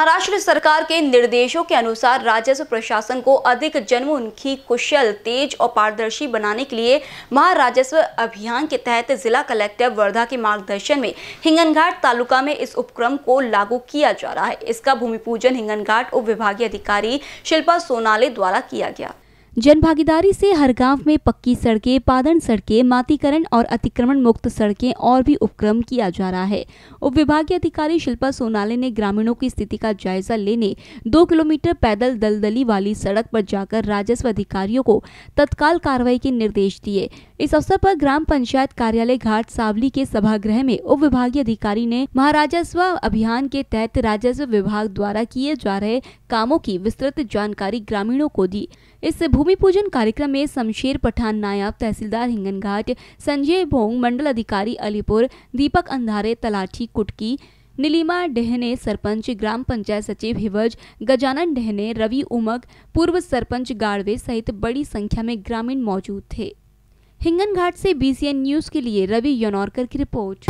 महाराष्ट्र सरकार के निर्देशों के अनुसार राजस्व प्रशासन को अधिक जनमुखी कुशल तेज और पारदर्शी बनाने के लिए महाराजस्व अभियान के तहत जिला कलेक्टर वर्धा के मार्गदर्शन में हिंगनघाट तालुका में इस उपक्रम को लागू किया जा रहा है इसका भूमि पूजन हिंगनघाट उप विभागीय अधिकारी शिल्पा सोनाले द्वारा किया गया जनभागीदारी से हर गांव में पक्की सड़कें पादन सड़कें मातीकरण और अतिक्रमण मुक्त सड़कें और भी उपक्रम किया जा रहा है उप विभागीय अधिकारी शिल्पा सोनाले ने ग्रामीणों की स्थिति का जायजा लेने दो किलोमीटर पैदल दलदली वाली सड़क पर जाकर राजस्व अधिकारियों को तत्काल कार्रवाई के निर्देश दिए इस अवसर पर ग्राम पंचायत कार्यालय घाट सावली के सभागृह में उप विभागीय अधिकारी ने महाराजस्व अभियान के तहत राजस्व विभाग द्वारा किए जा रहे कामों की विस्तृत जानकारी ग्रामीणों को दी इस भूमि पूजन कार्यक्रम में शमशेर पठान नायब तहसीलदार हिंगन संजय भोंग मंडल अधिकारी अलीपुर दीपक अंधारे तलाठी कुटकी नीलिमा डहने सरपंच ग्राम पंचायत सचिव हिवज गजानन डहने रवि उमक पूर्व सरपंच गाड़वे सहित बड़ी संख्या में ग्रामीण मौजूद थे हिंगन घाट से बीसीएन न्यूज के लिए रवि योनौरकर की रिपोर्ट